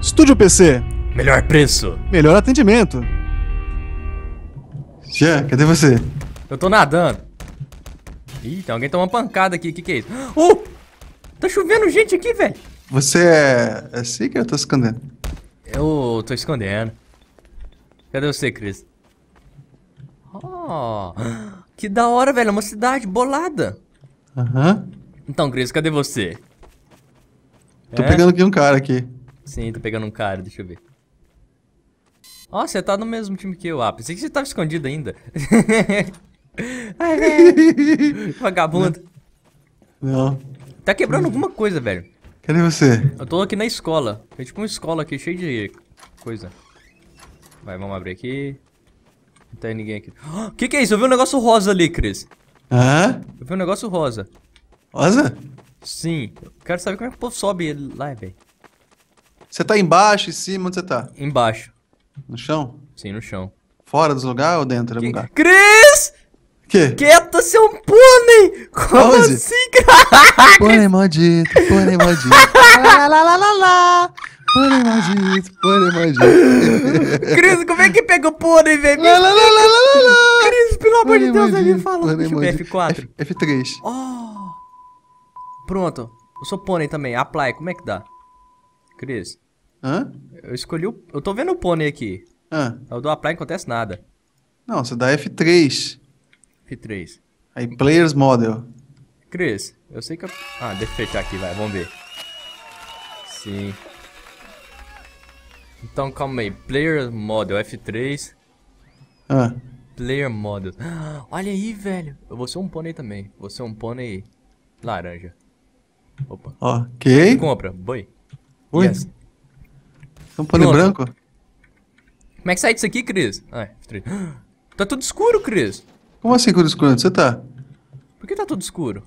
Estúdio PC. Melhor preço. Melhor atendimento. Jean, cadê você? Eu tô nadando. Ih, tem alguém tomando pancada aqui. O que, que é isso? Oh! Tá chovendo gente aqui, velho. Você é... É assim que eu tô escondendo? Eu tô escondendo. Cadê você, Cris? Oh, que da hora, velho. É uma cidade bolada. Aham. Uhum. Então, Cris, cadê você? Tô é? pegando aqui um cara aqui. Sim, tô pegando um cara, deixa eu ver. Ó, oh, você tá no mesmo time que eu. Ah, pensei que você tava escondido ainda. Ah, é. Vagabundo. Não. Tá quebrando alguma coisa, velho. Cadê você? Eu tô aqui na escola. Tem tipo uma escola aqui cheia de coisa. Vai, vamos abrir aqui. Não tem ninguém aqui. O oh, que, que é isso? Eu vi um negócio rosa ali, Cris. Hã? Ah? Eu vi um negócio rosa. Rosa? Sim. Eu quero saber como é que o povo sobe lá, velho. Você tá embaixo, em cima, onde você tá? Embaixo. No chão? Sim, no chão. Fora dos lugares ou dentro do que... lugar? Cris! Que? Quieta, seu pônei! Como Aonde? assim, cara? Pônei maldito, pônei maldito. Ah, lá, lá, lá, lá, Pônei maldito, pônei maldito. Cris, como é que pega o pônei, velho? Lá, lá, lá, lá, lá, lá. Cris, pelo amor de Deus, alguém fala. Deixa eu ver, F4. F, F3. Oh. Pronto. Eu sou pônei também. Apply, como é que dá? Cris. Hã? Eu escolhi o. Eu tô vendo o pônei aqui. Hã? Eu dou apply e não acontece nada. Não, você dá F3. F3. Aí, Players Model. Cris, eu sei que eu... Ah, deixa eu fechar aqui, vai, vamos ver. Sim. Então, calma aí. Player Model, F3. Ah. Player Model. Ah, olha aí, velho. Eu vou ser um pônei também. Vou ser um pônei laranja. Opa. Ok. Compra, boi. Ui. Yes. Tampone Pronto. branco? Como é que sai disso aqui, Cris? Ai, tá tudo escuro, Cris. Como assim, tudo escuro? Onde você tá? Por que tá tudo escuro?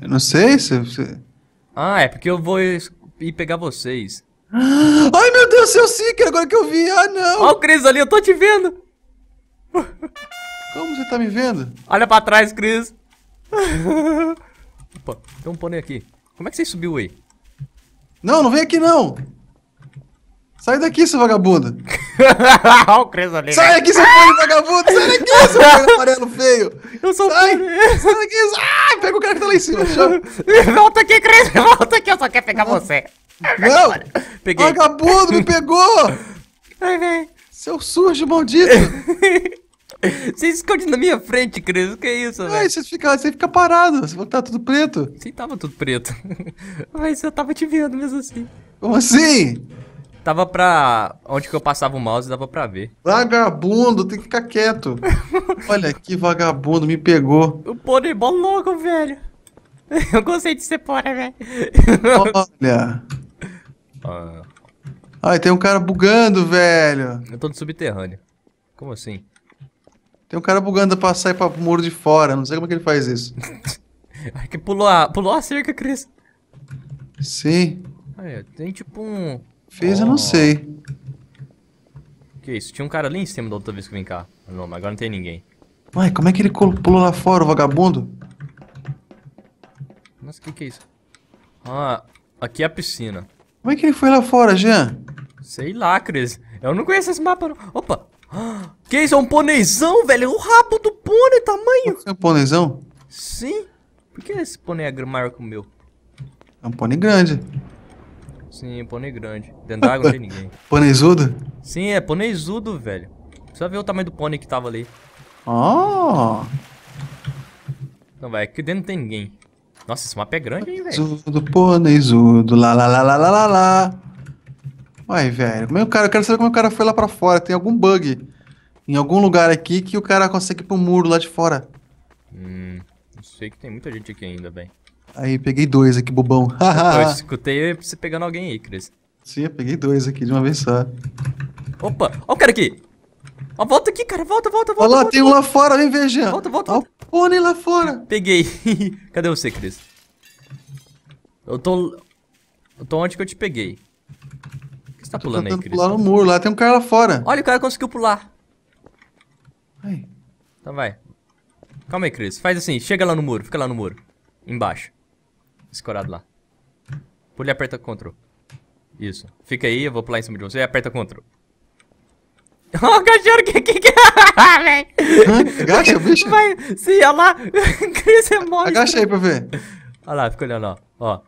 Eu não sei, se... Você... Ah, é porque eu vou ir pegar vocês. Ai, meu Deus, seu Seeker, agora que eu vi. Ah, não. Olha o Cris ali, eu tô te vendo. Como você tá me vendo? Olha pra trás, Cris. Opa, tem um pônei aqui. Como é que você subiu aí? Não, não vem aqui não! Sai daqui, seu vagabundo! Olha o Crenzo ali. Sai daqui, né? seu filho vagabundo! Sai daqui, seu filho amarelo feio! Eu sou Sai! Sai daqui! Sai! Pega o cara que tá lá em cima, Volta aqui, Crenzo! Volta aqui, eu só quero pegar não. você! Não! Peguei. Vagabundo, me pegou! Ai, vem. Seu sujo maldito! Você esconde na minha frente, Cris. Que é isso, velho? É, você fica, você fica parado. Você tá tudo preto. Sim, tava tudo preto. Mas eu tava te vendo mesmo assim. Como assim? Tava pra. Onde que eu passava o mouse, dava pra ver. Vagabundo, tem que ficar quieto. Olha que vagabundo, me pegou. O Poderball louco, velho. Eu gostei de ser porra, velho. Olha. Ah. Ai, tem um cara bugando, velho. Eu tô no subterrâneo. Como assim? Tem um cara bugando pra sair pro muro de fora. Não sei como é que ele faz isso. Ai, que pulou a, pulou a cerca, Cris. Sim. Aí, tem tipo um... Fez, oh. eu não sei. Que isso? Tinha um cara ali em cima da outra vez que eu vim cá. Não, mas agora não tem ninguém. Ué, como é que ele pulou lá fora, o vagabundo? Nossa, o que que é isso? Ah, aqui é a piscina. Como é que ele foi lá fora, Jean? Sei lá, Cris. Eu não conheço esse mapa, não. Opa! Que isso? É um pôneizão, velho. O rabo do pônei, tamanho. É um pôneizão? Sim. Por que esse pônei é maior que o meu? É um pônei grande. Sim, pônei grande. Dentro d'água não tem ninguém. Pôneizudo? Sim, é pôneizudo, velho. Precisa ver o tamanho do pônei que tava ali. Oh. Não, vai. Aqui dentro não tem ninguém. Nossa, esse mapa é grande, hein, velho. Pôneizudo, pôneizudo, lá, lá, lá, lá, lá, lá. Uai, velho, meu é cara, eu quero saber como o cara foi lá pra fora. Tem algum bug em algum lugar aqui que o cara consegue ir pro muro lá de fora. Hum, eu sei que tem muita gente aqui ainda, bem. Aí, peguei dois aqui, bobão. eu escutei você pegando alguém aí, Cris. Sim, eu peguei dois aqui de uma vez só. Opa, ó o cara aqui. Ó, volta aqui, cara, volta, volta, volta. Olha lá, volta, tem um volta. lá fora, vem ver, Jean. Volta, volta. Ó, tá o pônei lá fora. Peguei. Cadê você, Cris? Eu tô... Eu tô onde que eu te peguei você tá pulando aí, Cris? pular no muro, lá tem um cara lá fora. Olha, o cara conseguiu pular. Ai. Então vai. Calma aí, Cris. Faz assim, chega lá no muro, fica lá no muro. Embaixo. Escorado lá. Pula e aperta Ctrl. Isso. Fica aí, eu vou pular em cima de você aperta Ctrl. Ó, O cachorro, que que que... Ah, velho! Agacha, bicho! Vai, sim, olha lá! Cris é mole. Agacha aí pra ver. Olha lá, fica olhando, ó. Ó.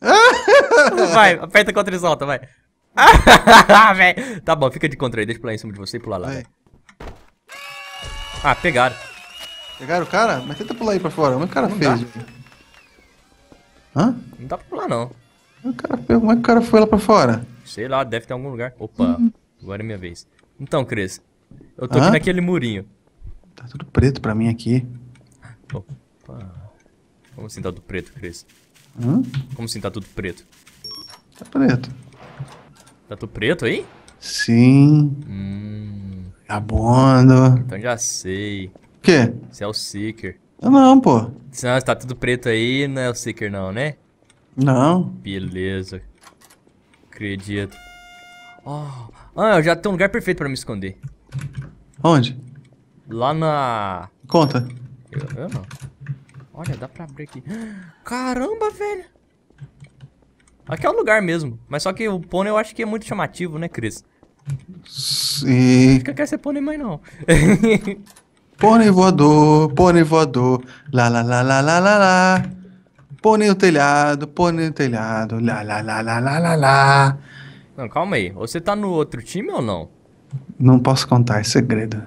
Ah! vai, aperta contra e solta, vai. Ah, velho. Tá bom, fica de contra aí, deixa eu pular em cima de você e pular lá. Vai. Ah, pegaram. Pegaram o cara? Mas tenta pular aí pra fora. Como é que o cara não fez? Hã? Não dá pra pular, não. O cara, como é que o cara foi lá pra fora? Sei lá, deve ter algum lugar. Opa, hum. agora é minha vez. Então, Cris, eu tô Hã? aqui naquele murinho. Tá tudo preto pra mim aqui. Opa. Como assim tá tudo preto, Cris? Hã? Como assim tá tudo preto? Tá preto. Tá preto aí? Sim. Hum. Gabondo. Então já sei. O quê? Você é o Seeker. Eu não, pô. Não, tá tudo preto aí, não é o Seeker não, né? Não. Beleza. Acredito. Oh. Ah, eu já tenho um lugar perfeito pra me esconder. Onde? Lá na... Conta. Eu, eu não. Olha, dá pra abrir aqui. Caramba, velho. Aqui é o lugar mesmo. Mas só que o pônei eu acho que é muito chamativo, né, Cris? Sim. Fica quer ser pônei mais não. pônei voador, pônei voador, lá lá lá lá lá lá lá. Pônei no telhado, pônei no telhado, lá lá lá lá lá lá lá. Não, calma aí. Você tá no outro time ou não? Não posso contar, é segredo.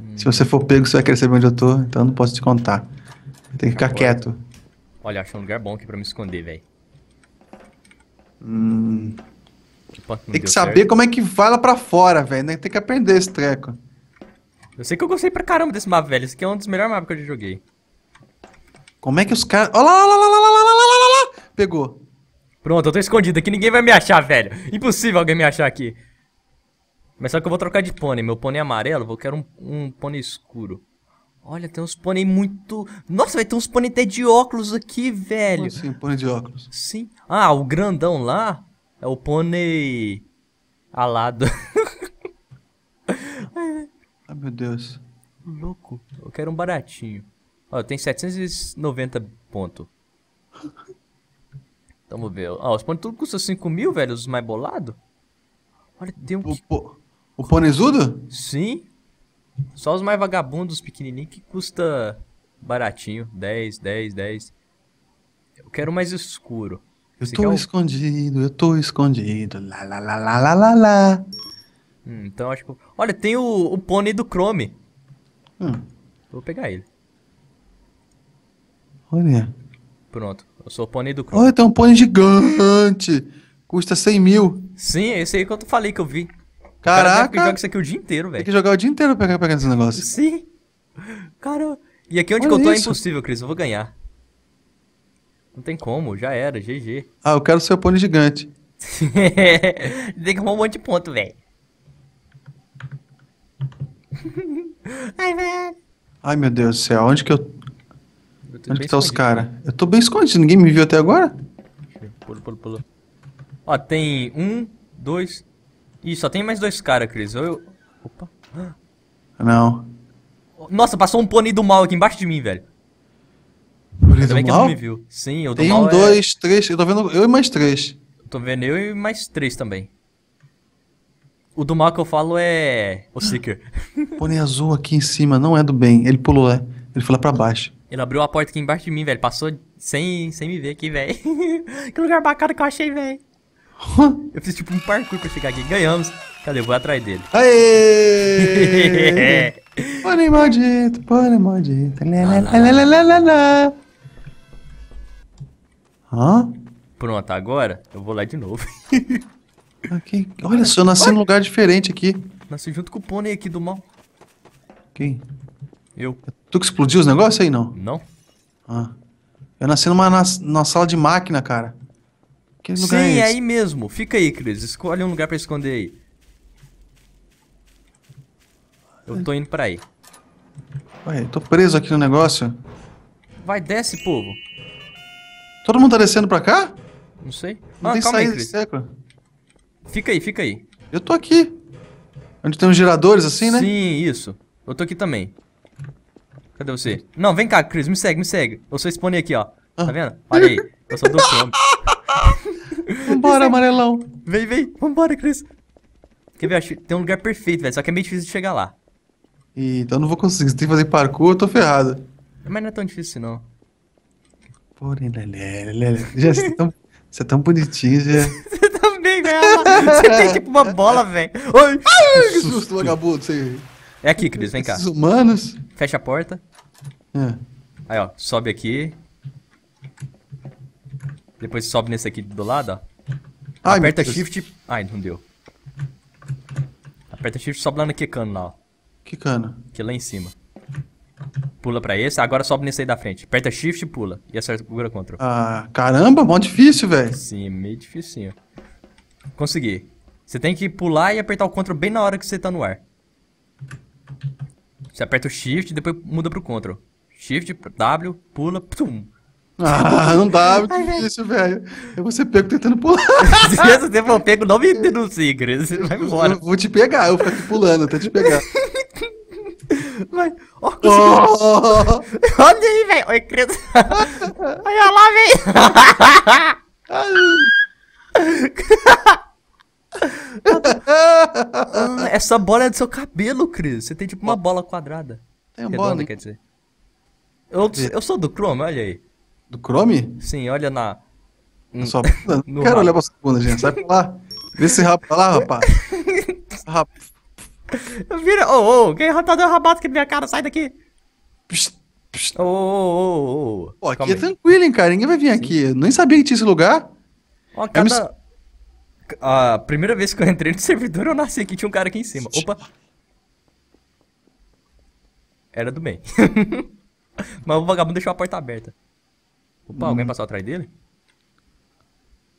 Hum. Se você for pego, você vai querer saber onde eu tô, então eu não posso te contar. Tem que ficar Agora. quieto. Olha, achei um lugar bom aqui pra me esconder, velho. Hum. Tem que saber certo. como é que vai lá pra fora, velho. Né? Tem que aprender esse treco. Eu sei que eu gostei pra caramba desse mapa, velho. Esse aqui é um dos melhores mapas que eu já joguei. Como é que os caras. Olha lá, olha lá, lá, lá, lá, lá, lá, lá, lá, Pegou. Pronto, eu tô escondido aqui. Ninguém vai me achar, velho. Impossível alguém me achar aqui. Mas só que eu vou trocar de pônei. Meu pônei é amarelo, eu quero um, um pônei escuro. Olha, tem uns pônei muito. Nossa, vai ter uns pônei até de óculos aqui, velho. Sim, pônei de óculos. Sim. Ah, o grandão lá é o pônei. alado. Ai, Ai, meu Deus. Louco. Eu quero um baratinho. Ó, tem 790 pontos. Vamos ver. Ó, os pôneis tudo custa 5 mil, velho, os mais bolados. Olha, tem um. O, po... o Sim. Só os mais vagabundos pequenininhos que custa baratinho. 10, 10, 10. Eu quero mais escuro. Eu Você tô um... É escondido, eu tô escondido. Lá, lá, lá, lá, lá, lá, lá. Hum, então acho que. Olha, tem o, o pônei do Chrome. Hum. Vou pegar ele. Olha. Pronto, eu sou o pônei do Chrome. Olha, tem um pônei gigante. Custa 100 mil. Sim, é esse aí que eu falei que eu vi. Caraca! Tem cara joga isso aqui o dia inteiro, velho. Tem que jogar o dia inteiro pra pegar esse negócio. Sim. Cara, e aqui onde Olha que eu tô é isso. é impossível, Cris. Eu vou ganhar. Não tem como, já era, GG. Ah, eu quero ser o pônei gigante. tem que arrumar um monte de ponto, velho. Ai, velho. Ai, meu Deus do céu, onde que eu. eu onde que tá os caras? Né? Eu tô bem escondido, ninguém me viu até agora? Pula, pula, pula. Ó, tem um, dois, Ih, só tem mais dois caras, Cris. Eu... Opa. Não. Nossa, passou um pônei do mal aqui embaixo de mim, velho. Pônei do mal? me viu. Sim, eu do Tem um, é... dois, três. Eu tô vendo eu e mais três. tô vendo eu e mais três também. O do mal que eu falo é. O Seeker. pônei azul aqui em cima, não é do bem. Ele pulou, é. Ele foi lá pra baixo. Ele abriu a porta aqui embaixo de mim, velho. Passou sem, sem me ver aqui, velho. que lugar bacana que eu achei, velho. Eu fiz tipo um parkour pra chegar aqui. Ganhamos. Cadê? Eu vou atrás dele. Aê! Pônei maldito, pônei maldito. Lalalala. Ah, Hã? Pronto, agora eu vou lá de novo. Aqui. Olha só, eu nasci Olha. num lugar diferente aqui. Nasci junto com o pônei aqui do mal. Quem? Eu. Tu que explodiu os negócios aí, não? Não. Ah. Eu nasci numa, na, numa sala de máquina, cara. Que lugar Sim, é, é aí mesmo. Fica aí, Cris. Escolhe um lugar pra esconder aí. Eu tô indo pra aí. Ué, eu tô preso aqui no negócio. Vai, desce, povo. Todo mundo tá descendo pra cá? Não sei. Não ah, tem calma aí, Cris. Fica aí, fica aí. Eu tô aqui. Onde tem os geradores assim, né? Sim, isso. Eu tô aqui também. Cadê você? Não, vem cá, Cris. Me segue, me segue. Eu sou spawn aqui, ó. Tá ah. vendo? Olha aí. Eu sou do fome. Vambora, é amarelão. Vem, vem. Vambora, Cris. Quer ver? Acho que tem um lugar perfeito, velho. Só que é meio difícil de chegar lá. Ih, então não vou conseguir. Se tem que fazer parkour, eu tô ferrado. Mas não é tão difícil, não. Porém, lelé, lelé. Já, você é tão, você é tão bonitinho, já. você também, velho. Você tem tipo uma bola, velho. Oi. Ai, que susto, vagabundo. Você... É aqui, Cris. Vem cá. Esses humanos. Fecha a porta. É. Aí, ó. Sobe aqui. Depois sobe nesse aqui do lado, ó. Ai, Aperta shift. Ai, não deu. Aperta shift sobe lá no que cano lá, ó. Que cano? É que lá em cima. Pula pra esse, agora sobe nesse aí da frente. Aperta shift e pula. E acerta o control. Ah, caramba, mó difícil, velho. Sim, meio dificinho. Consegui. Você tem que pular e apertar o control bem na hora que você tá no ar. Você aperta o shift e depois muda pro control. Shift, W, pula, pum. Ah, não dá, muito Ai, difícil, velho. Eu vou ser pego tentando pular. Se você for pego, não me denuncie, Cris. Vai embora. Eu vou te pegar, eu vou ficar aqui pulando até te pegar. Vai. oh, oh. Olha aí, velho. Oi, Cris. Olha lá, velho. essa bola é do seu cabelo, Cris. Você tem tipo uma bola quadrada. Tem uma redonda, bola, quer dizer. Eu, eu sou do Chrome, olha aí. Do Chrome? Sim, olha na. na sua bunda? Não quero olhar pra sua bunda, gente. Sai pra lá. Vê esse rabo pra lá, rapaz. rabo. Vira. Ô, ô, quem tá dando rabato aqui na minha cara? Sai daqui. Psst. Ô, ô, ô, Pô, aqui é Calma é aí. tranquilo, hein, cara. Ninguém vai vir Sim. aqui. Eu nem sabia que tinha esse lugar. Ó, é cada... me... A primeira vez que eu entrei no servidor, eu nasci aqui. Tinha um cara aqui em cima. Opa. Era do bem. Mas o vagabundo deixou a porta aberta. Opa, hum. alguém passou atrás dele?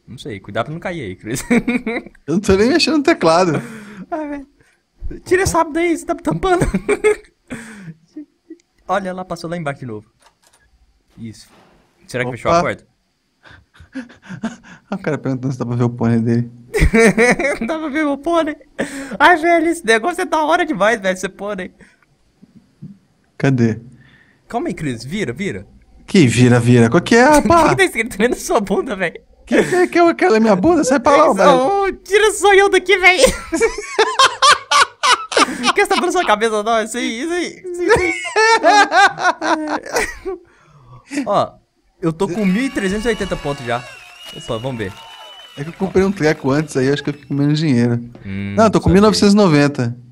Não sei, cuidado pra não cair aí, Cris. Eu não tô nem mexendo no teclado. Ai, Tira essa daí, você tá me tampando. Olha, ela passou lá embaixo de novo. Isso. Será que Opa. fechou a porta? o cara perguntando se dá pra ver o pônei dele. não dá pra ver o pônei? Ai, velho, esse negócio é da hora demais, velho, esse pônei. Cadê? Calma aí, Cris. Vira, vira. Que vira, vira. Qual que é, rapaz? O que tá escrito dentro da sua bunda, velho? Que, que, que, aquela é minha bunda? Sai pra lá, velho. Tira o sonho daqui, velho. que você tá na sua cabeça, não? Isso aí, isso aí. Ó, eu tô com 1.380 pontos já. Opa, vamos ver. É que eu comprei um treco antes aí, acho que eu fico com menos dinheiro. Hum, não, eu tô com 1990.